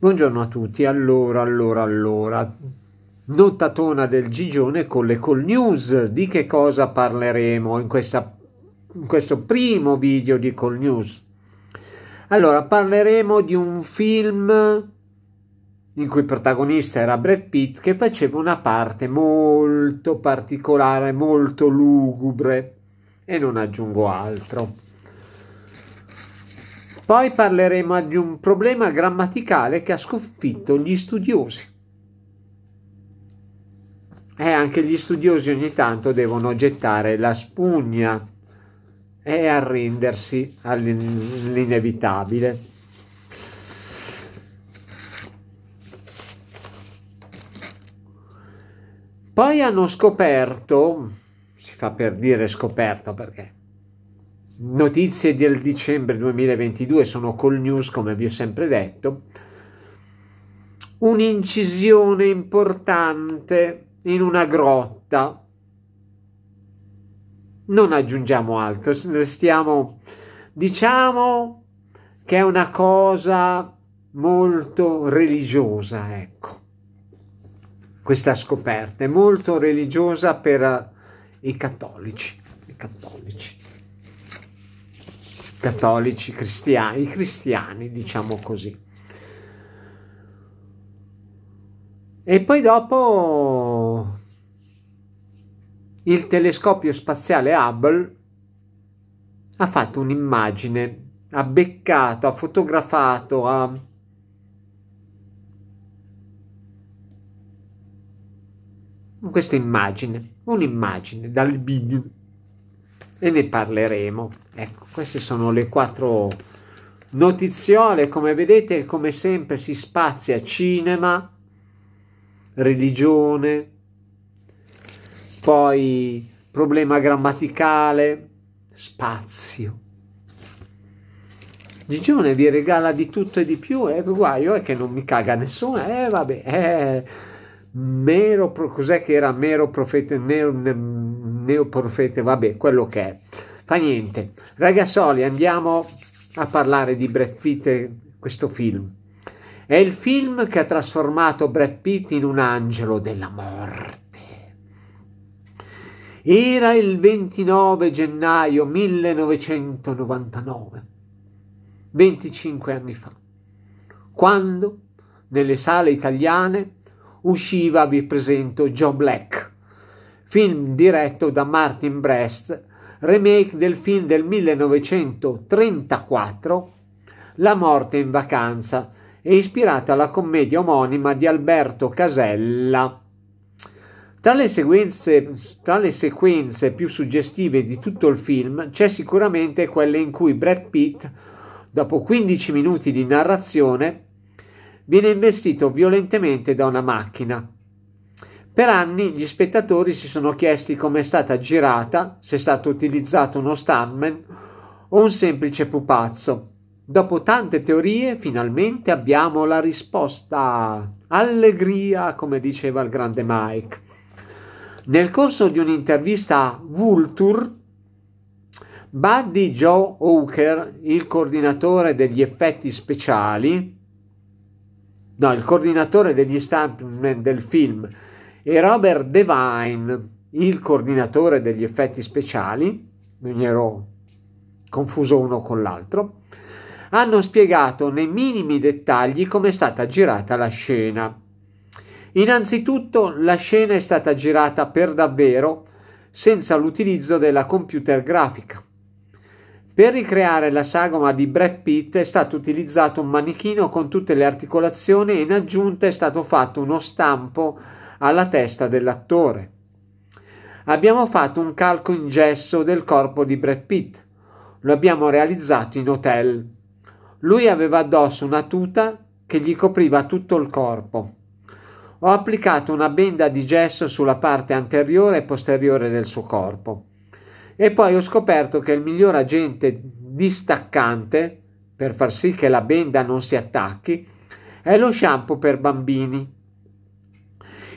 Buongiorno a tutti, allora, allora, allora. Nottatona del Gigione con le call news. Di che cosa parleremo in, questa, in questo primo video di call news? Allora, parleremo di un film in cui il protagonista era Brad Pitt che faceva una parte molto particolare, molto lugubre e non aggiungo altro. Poi parleremo di un problema grammaticale che ha sconfitto gli studiosi. E eh, anche gli studiosi ogni tanto devono gettare la spugna e arrendersi all'inevitabile. Poi hanno scoperto, si fa per dire scoperto perché Notizie del dicembre 2022 sono col news, come vi ho sempre detto. Un'incisione importante in una grotta. Non aggiungiamo altro, restiamo, diciamo che è una cosa molto religiosa, ecco. Questa scoperta è molto religiosa per eh, i cattolici. I cattolici cattolici, cristiani, i cristiani, diciamo così. E poi dopo il telescopio spaziale Hubble ha fatto un'immagine, ha beccato, ha fotografato, ha... questa immagine, un'immagine dal video e ne parleremo. Ecco, queste sono le quattro notiziole. Come vedete, come sempre, si spazia cinema, religione, poi problema grammaticale, spazio. Gigione vi regala di tutto e di più, e eh, guaio è che non mi caga nessuno, eh vabbè, eh, mero, cos'è che era mero profeta, neo, neo profeta, vabbè, quello che è fa niente. Ragazzoli, andiamo a parlare di Brad Pitt, e questo film. È il film che ha trasformato Brad Pitt in un angelo della morte. Era il 29 gennaio 1999, 25 anni fa, quando nelle sale italiane usciva, vi presento, Joe Black, film diretto da Martin Brest remake del film del 1934 La morte in vacanza e ispirata alla commedia omonima di Alberto Casella. Tra le, sequenze, tra le, sequenze, più suggestive di tutto il film c'è sicuramente quella in cui Brad Pitt, dopo 15 minuti di narrazione, viene investito violentemente da una macchina, per anni gli spettatori si sono chiesti come è stata girata, se è stato utilizzato uno stuntman o un semplice pupazzo. Dopo tante teorie, finalmente abbiamo la risposta. Allegria, come diceva il grande Mike. Nel corso di un'intervista a Vulture, Buddy Joe Hawker, il coordinatore degli effetti speciali, no, il coordinatore degli stuntman del film, e Robert Devine, il coordinatore degli effetti speciali, non ero confuso uno con l'altro, hanno spiegato nei minimi dettagli come è stata girata la scena. Innanzitutto la scena è stata girata per davvero senza l'utilizzo della computer grafica. Per ricreare la sagoma di Brad Pitt è stato utilizzato un manichino con tutte le articolazioni e in aggiunta è stato fatto uno stampo alla testa dell'attore. Abbiamo fatto un calco in gesso del corpo di Brad Pitt. Lo abbiamo realizzato in hotel. Lui aveva addosso una tuta che gli copriva tutto il corpo. Ho applicato una benda di gesso sulla parte anteriore e posteriore del suo corpo. E poi ho scoperto che il miglior agente distaccante per far sì che la benda non si attacchi è lo shampoo per bambini.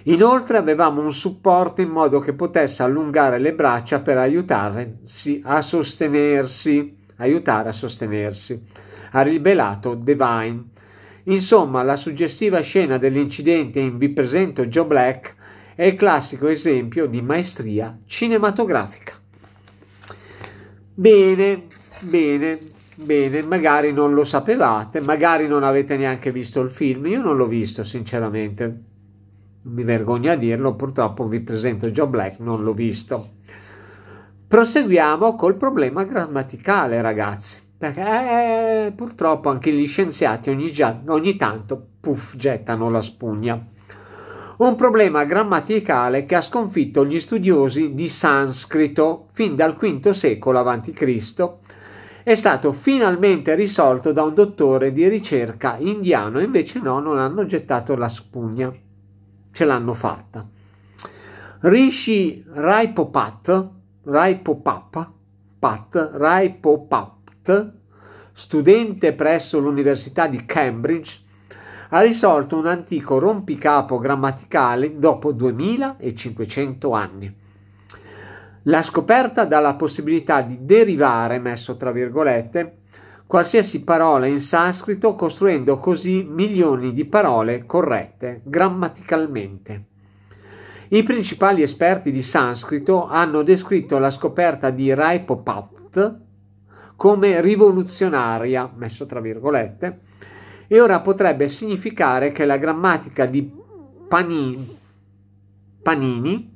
Inoltre avevamo un supporto in modo che potesse allungare le braccia per aiutarsi a sostenersi, aiutare a sostenersi, ha rivelato Devine. Insomma, la suggestiva scena dell'incidente in Vi presento Joe Black è il classico esempio di maestria cinematografica. Bene, bene, bene, magari non lo sapevate, magari non avete neanche visto il film, io non l'ho visto sinceramente mi vergogno a dirlo, purtroppo vi presento Joe Black, non l'ho visto. Proseguiamo col problema grammaticale, ragazzi, perché eh, purtroppo anche gli scienziati ogni, ogni tanto puff, gettano la spugna. Un problema grammaticale che ha sconfitto gli studiosi di sanscrito fin dal V secolo a.C. è stato finalmente risolto da un dottore di ricerca indiano, invece no, non hanno gettato la spugna ce l'hanno fatta. Rishi Raipopat, Raipopap, Pat, Raipopat, studente presso l'Università di Cambridge, ha risolto un antico rompicapo grammaticale dopo 2500 anni. La scoperta dà la possibilità di derivare, messo tra virgolette, qualsiasi parola in sanscrito, costruendo così milioni di parole corrette grammaticalmente. I principali esperti di sanscrito hanno descritto la scoperta di Raipopat come rivoluzionaria, messo tra virgolette, e ora potrebbe significare che la grammatica di Panini, Panini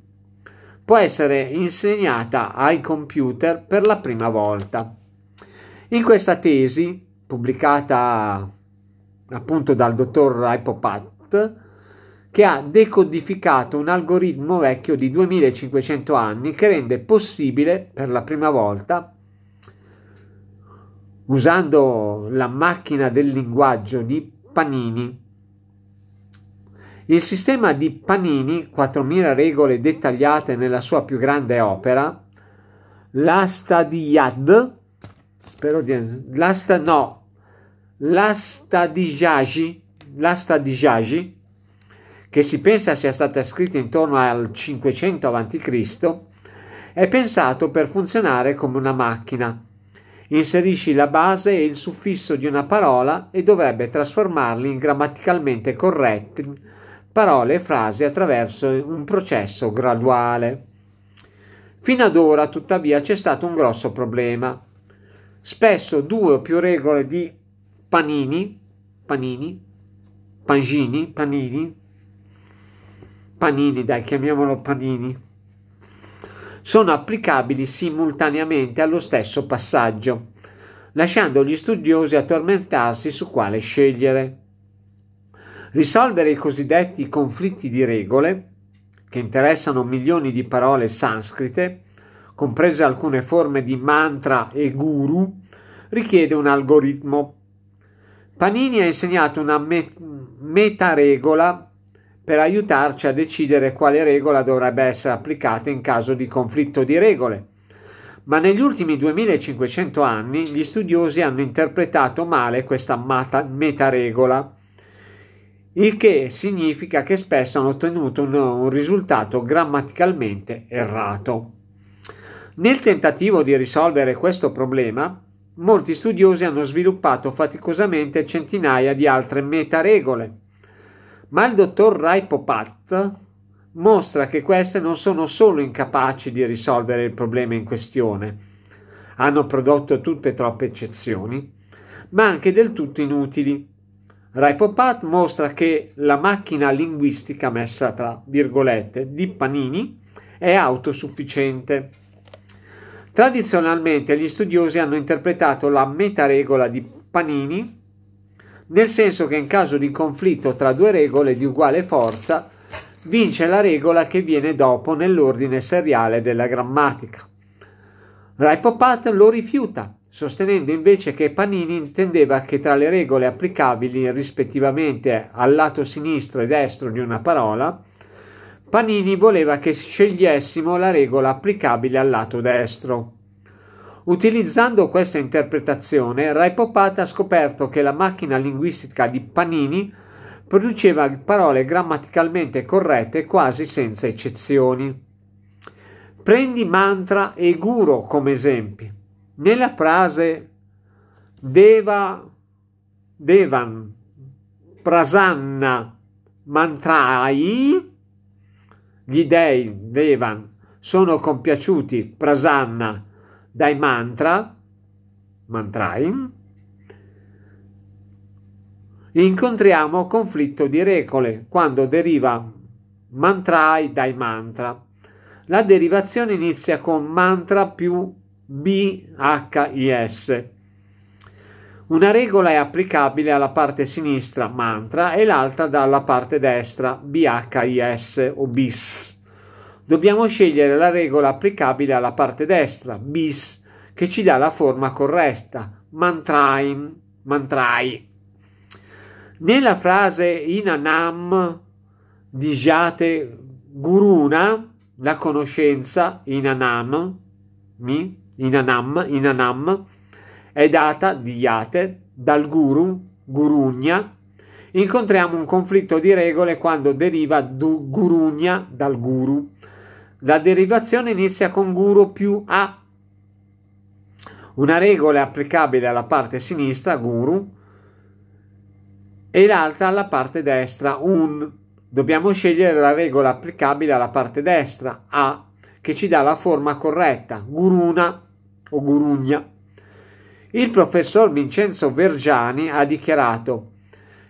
può essere insegnata ai computer per la prima volta. In questa tesi, pubblicata appunto dal dottor Hypopat, che ha decodificato un algoritmo vecchio di 2500 anni che rende possibile per la prima volta, usando la macchina del linguaggio di Panini, il sistema di Panini, 4.000 regole dettagliate nella sua più grande opera, la Stadiad, spero di... L'asta, no, l'asta di Giagi, l'asta di Giagi, che si pensa sia stata scritta intorno al 500 a.C., è pensato per funzionare come una macchina. Inserisci la base e il suffisso di una parola e dovrebbe trasformarli in grammaticalmente corretti parole e frasi attraverso un processo graduale. Fino ad ora, tuttavia, c'è stato un grosso problema spesso due o più regole di panini, panini, pangini, panini, panini dai chiamiamolo panini, sono applicabili simultaneamente allo stesso passaggio, lasciando gli studiosi a tormentarsi su quale scegliere. Risolvere i cosiddetti conflitti di regole, che interessano milioni di parole sanscrite, comprese alcune forme di mantra e guru, richiede un algoritmo. Panini ha insegnato una me- metaregola per aiutarci a decidere quale regola dovrebbe essere applicata in caso di conflitto di regole. Ma negli ultimi 2500 anni gli studiosi hanno interpretato male questa mata- metaregola, il che significa che spesso hanno ottenuto un, un risultato grammaticalmente errato. Nel tentativo di risolvere questo problema, molti studiosi hanno sviluppato faticosamente centinaia di altre metaregole, ma il dottor Rai Popat mostra che queste non sono solo incapaci di risolvere il problema in questione, hanno prodotto tutte troppe eccezioni, ma anche del tutto inutili. Rai Popat mostra che la macchina linguistica messa tra virgolette di Panini è autosufficiente Tradizionalmente gli studiosi hanno interpretato la meta regola di Panini nel senso che in caso di conflitto tra due regole di uguale forza vince la regola che viene dopo nell'ordine seriale della grammatica. Raipopat lo rifiuta, sostenendo invece che Panini intendeva che tra le regole applicabili rispettivamente al lato sinistro e destro di una parola Panini voleva che scegliessimo la regola applicabile al lato destro. Utilizzando questa interpretazione, Rai Popata ha scoperto che la macchina linguistica di Panini produceva parole grammaticalmente corrette quasi senza eccezioni. Prendi mantra e guru come esempi. Nella frase Deva, Devan, Prasanna, Mantrai, gli dei Devan sono compiaciuti prasanna dai mantra, mantrain, incontriamo conflitto di regole quando deriva mantrai dai mantra. La derivazione inizia con mantra più BHIS, una regola è applicabile alla parte sinistra mantra e l'altra dalla parte destra BHIS o bis. Dobbiamo scegliere la regola applicabile alla parte destra bis che ci dà la forma corretta mantraim, mantrai. Nella frase inanam di Jate guruna la conoscenza inanam mi inanam inanam è data di Yate dal guru, gurugna. Incontriamo un conflitto di regole quando deriva du, gurugna dal guru. La derivazione inizia con guru più a. Una regola è applicabile alla parte sinistra, guru, e l'altra alla parte destra, un. Dobbiamo scegliere la regola applicabile alla parte destra, a, che ci dà la forma corretta, guruna o gurugna. Il professor Vincenzo Vergiani ha dichiarato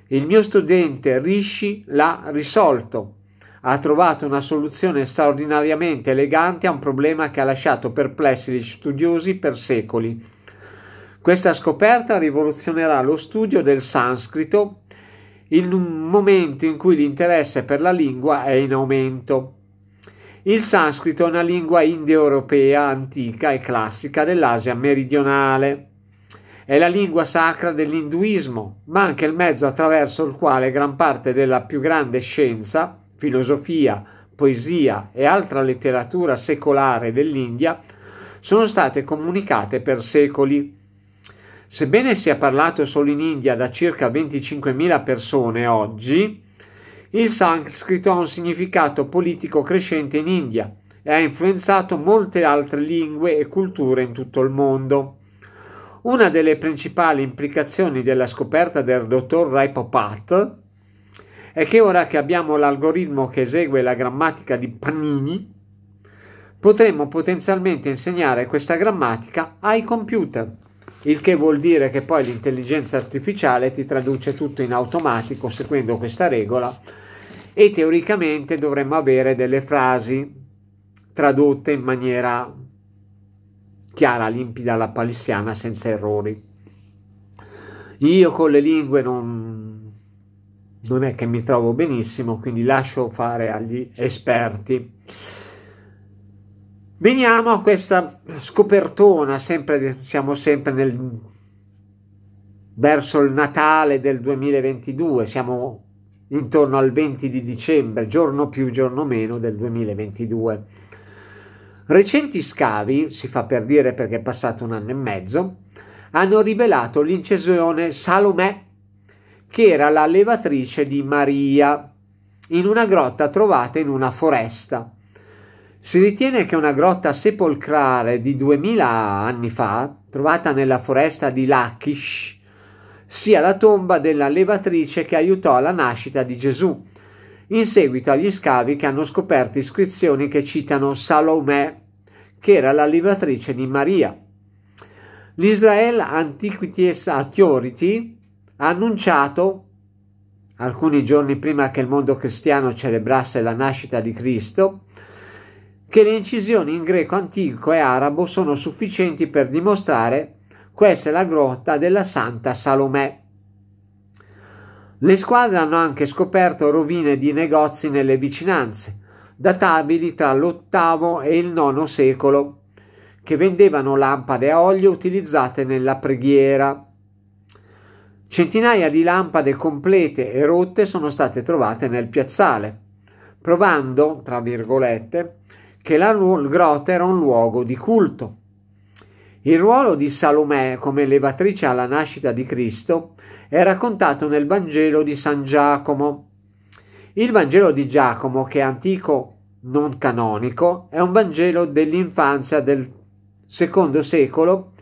il mio studente Rishi l'ha risolto. Ha trovato una soluzione straordinariamente elegante a un problema che ha lasciato perplessi gli studiosi per secoli. Questa scoperta rivoluzionerà lo studio del sanscrito in un momento in cui l'interesse per la lingua è in aumento. Il sanscrito è una lingua indoeuropea antica e classica dell'Asia meridionale è la lingua sacra dell'induismo, ma anche il mezzo attraverso il quale gran parte della più grande scienza, filosofia, poesia e altra letteratura secolare dell'India sono state comunicate per secoli. Sebbene sia parlato solo in India da circa 25.000 persone oggi, il sanscrito ha un significato politico crescente in India e ha influenzato molte altre lingue e culture in tutto il mondo. Una delle principali implicazioni della scoperta del dottor Ray Popat è che ora che abbiamo l'algoritmo che esegue la grammatica di Panini, potremmo potenzialmente insegnare questa grammatica ai computer, il che vuol dire che poi l'intelligenza artificiale ti traduce tutto in automatico seguendo questa regola e teoricamente dovremmo avere delle frasi tradotte in maniera chiara, limpida alla palissiana, senza errori. Io con le lingue non, non è che mi trovo benissimo, quindi lascio fare agli esperti. Veniamo a questa scopertona, sempre, siamo sempre nel, verso il Natale del 2022, siamo intorno al 20 di dicembre, giorno più giorno meno del 2022. Recenti scavi, si fa per dire perché è passato un anno e mezzo, hanno rivelato l'incisione Salomè, che era la levatrice di Maria, in una grotta trovata in una foresta. Si ritiene che una grotta sepolcrale di 2000 anni fa, trovata nella foresta di Lachish, sia la tomba della levatrice che aiutò alla nascita di Gesù in seguito agli scavi che hanno scoperto iscrizioni che citano Salomè, che era la libatrice di Maria. L'Israel Antiquities Authority ha annunciato, alcuni giorni prima che il mondo cristiano celebrasse la nascita di Cristo, che le incisioni in greco antico e arabo sono sufficienti per dimostrare questa è la grotta della Santa Salomè. Le squadre hanno anche scoperto rovine di negozi nelle vicinanze, databili tra l'VIII e il IX secolo, che vendevano lampade a olio utilizzate nella preghiera. Centinaia di lampade complete e rotte sono state trovate nel piazzale, provando, tra virgolette, che la grotta era un luogo di culto. Il ruolo di Salomè come levatrice alla nascita di Cristo è raccontato nel Vangelo di San Giacomo. Il Vangelo di Giacomo, che è antico non canonico, è un Vangelo dell'infanzia del secondo secolo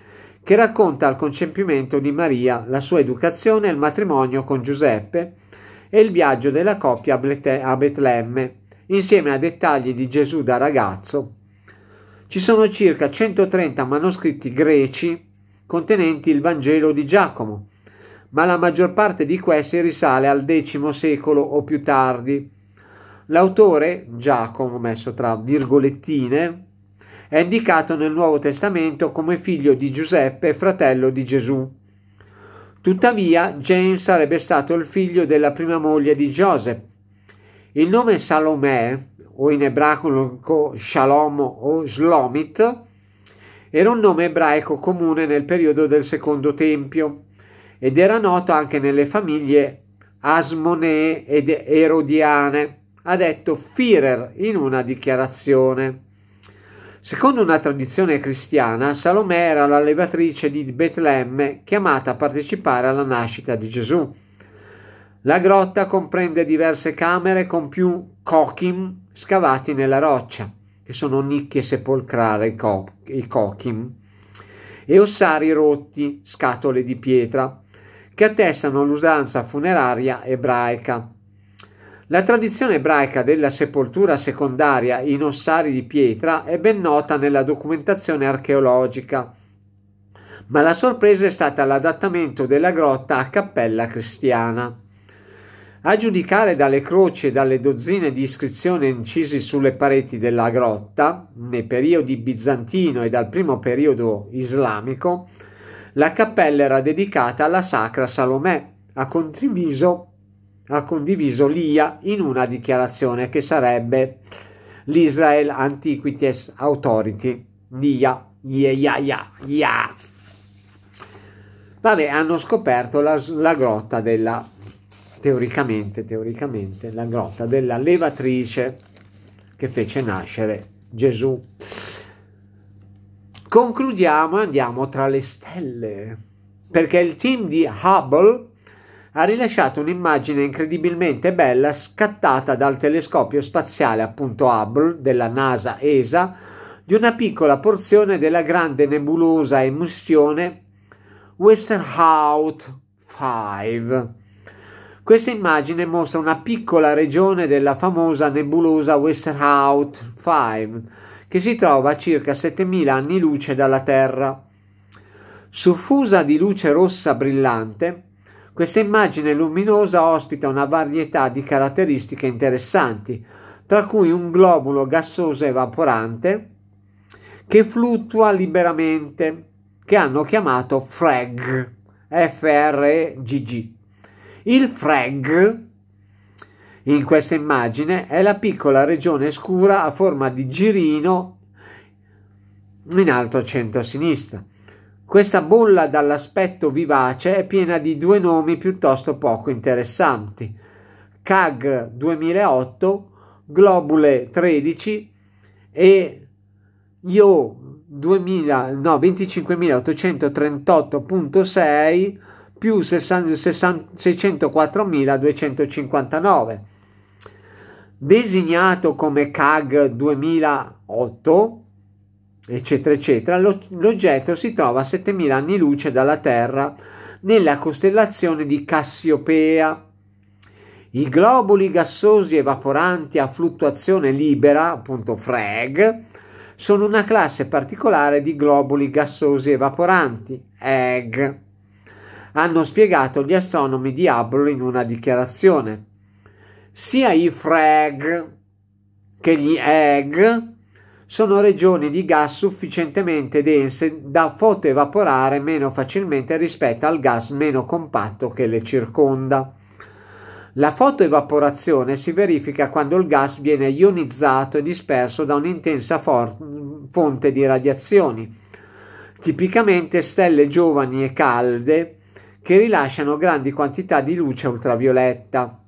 che racconta il concepimento di Maria, la sua educazione, il matrimonio con Giuseppe e il viaggio della coppia a Betlemme, insieme a dettagli di Gesù da ragazzo ci sono circa 130 manoscritti greci contenenti il Vangelo di Giacomo, ma la maggior parte di questi risale al X secolo o più tardi. L'autore, Giacomo messo tra virgolettine, è indicato nel Nuovo Testamento come figlio di Giuseppe e fratello di Gesù. Tuttavia, James sarebbe stato il figlio della prima moglie di Giuseppe. Il nome Salomè o in ebraico Shalom o Slomit, era un nome ebraico comune nel periodo del Secondo Tempio ed era noto anche nelle famiglie asmonee ed erodiane, ha detto Führer in una dichiarazione. Secondo una tradizione cristiana, Salomè era la levatrice di Betlemme chiamata a partecipare alla nascita di Gesù. La grotta comprende diverse camere con più kochim scavati nella roccia, che sono nicchie sepolcrali, i, co- cochim, e ossari rotti, scatole di pietra, che attestano l'usanza funeraria ebraica. La tradizione ebraica della sepoltura secondaria in ossari di pietra è ben nota nella documentazione archeologica, ma la sorpresa è stata l'adattamento della grotta a cappella cristiana. A giudicare dalle croci e dalle dozzine di iscrizioni incisi sulle pareti della grotta, nei periodi bizantino e dal primo periodo islamico, la cappella era dedicata alla sacra Salomè, ha condiviso, ha condiviso Lia in una dichiarazione che sarebbe l'Israel Antiquities Authority, Lia, yeah, yeah, yeah, yeah. Vabbè, hanno scoperto la, la grotta della teoricamente, teoricamente la grotta della levatrice che fece nascere Gesù. Concludiamo, e andiamo tra le stelle, perché il team di Hubble ha rilasciato un'immagine incredibilmente bella scattata dal telescopio spaziale appunto Hubble della NASA ESA di una piccola porzione della grande nebulosa emissione Westerhout 5 questa immagine mostra una piccola regione della famosa nebulosa Westerhout 5 che si trova a circa 7000 anni luce dalla Terra. Suffusa di luce rossa brillante, questa immagine luminosa ospita una varietà di caratteristiche interessanti, tra cui un globulo gassoso evaporante che fluttua liberamente, che hanno chiamato FREG, F-R-E-G-G. Il Frag, in questa immagine, è la piccola regione scura a forma di girino in alto a centro a sinistra. Questa bolla dall'aspetto vivace è piena di due nomi piuttosto poco interessanti. CAG 2008, Globule 13 e IO 2000, no, 25838.6 più 604.259. Designato come CAG 2008, eccetera, eccetera, l'oggetto si trova a 7.000 anni luce dalla Terra nella costellazione di Cassiopea. I globuli gassosi evaporanti a fluttuazione libera, appunto FREG, sono una classe particolare di globuli gassosi evaporanti, EG hanno spiegato gli astronomi di Hubble in una dichiarazione. Sia i frag che gli egg sono regioni di gas sufficientemente dense da fotoevaporare meno facilmente rispetto al gas meno compatto che le circonda. La fotoevaporazione si verifica quando il gas viene ionizzato e disperso da un'intensa fonte di radiazioni, tipicamente stelle giovani e calde che rilasciano grandi quantità di luce ultravioletta.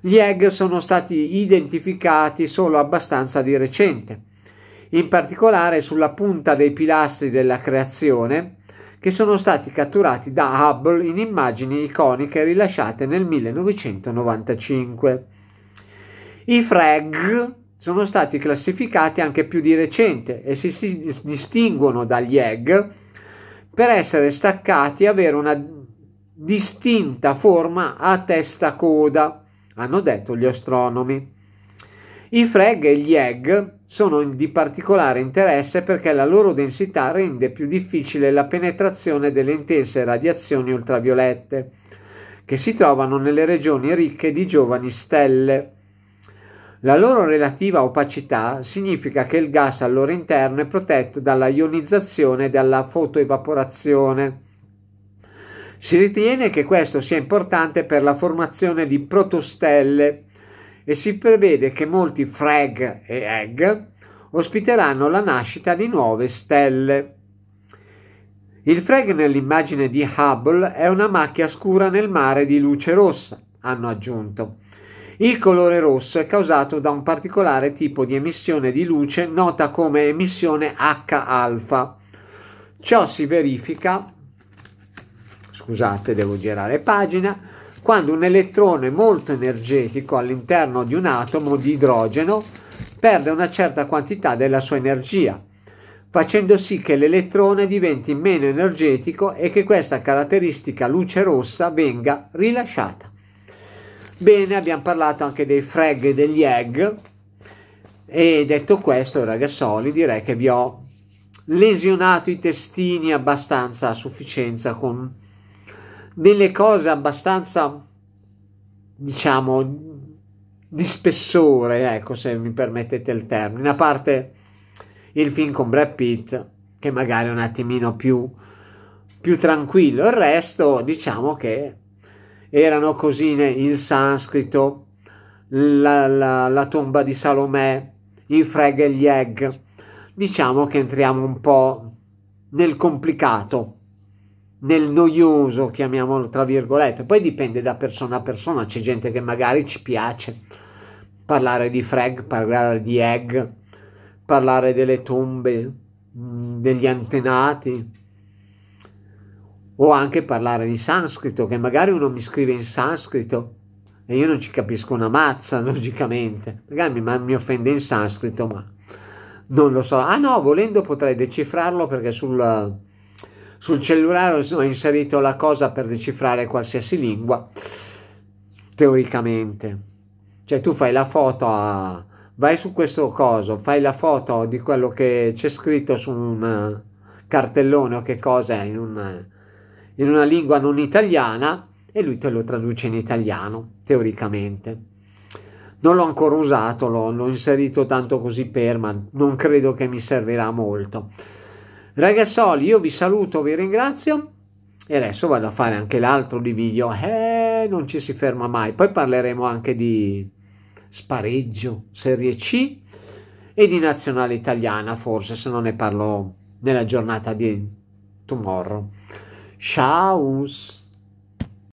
Gli egg sono stati identificati solo abbastanza di recente, in particolare sulla punta dei pilastri della creazione, che sono stati catturati da Hubble in immagini iconiche rilasciate nel 1995. I frag sono stati classificati anche più di recente e si, distinguono dagli egg per essere staccati e avere una distinta forma a testa coda, hanno detto gli astronomi. I freg e gli egg sono di particolare interesse perché la loro densità rende più difficile la penetrazione delle intense radiazioni ultraviolette che si trovano nelle regioni ricche di giovani stelle. La loro relativa opacità significa che il gas al loro interno è protetto dalla ionizzazione e dalla fotoevaporazione si ritiene che questo sia importante per la formazione di protostelle e si prevede che molti frag e egg ospiteranno la nascita di nuove stelle. Il frag nell'immagine di Hubble è una macchia scura nel mare di luce rossa, hanno aggiunto. Il colore rosso è causato da un particolare tipo di emissione di luce nota come emissione H-alfa. Ciò si verifica scusate devo girare pagina, quando un elettrone molto energetico all'interno di un atomo di idrogeno perde una certa quantità della sua energia, facendo sì che l'elettrone diventi meno energetico e che questa caratteristica luce rossa venga rilasciata. Bene, abbiamo parlato anche dei frag e degli egg e detto questo, ragazzoli, direi che vi ho lesionato i testini abbastanza a sufficienza con delle cose abbastanza, diciamo, di spessore, ecco se mi permettete il termine, a parte il film con Brad Pitt che magari è un attimino più, più tranquillo, il resto diciamo che erano così il sanscrito, la, la, la tomba di Salomè, i freg e gli egg, diciamo che entriamo un po' nel complicato nel noioso, chiamiamolo tra virgolette. Poi dipende da persona a persona, c'è gente che magari ci piace parlare di frag, parlare di egg, parlare delle tombe, mm, degli antenati o anche parlare di sanscrito, che magari uno mi scrive in sanscrito e io non ci capisco una mazza, logicamente. Magari mi, mi offende in sanscrito, ma non lo so. Ah no, volendo potrei decifrarlo perché sul sul cellulare ho inserito la cosa per decifrare qualsiasi lingua, teoricamente. Cioè tu fai la foto a... vai su questo coso, fai la foto di quello che c'è scritto su un eh, cartellone o che cosa è, in, un, eh, in una lingua non italiana e lui te lo traduce in italiano, teoricamente. Non l'ho ancora usato, l'ho, l'ho inserito tanto così per, ma non credo che mi servirà molto. Ragazzoli, io vi saluto, vi ringrazio e adesso vado a fare anche l'altro di video. Eh, non ci si ferma mai. Poi parleremo anche di spareggio Serie C e di nazionale italiana, forse, se non ne parlo nella giornata di tomorrow. Ciao!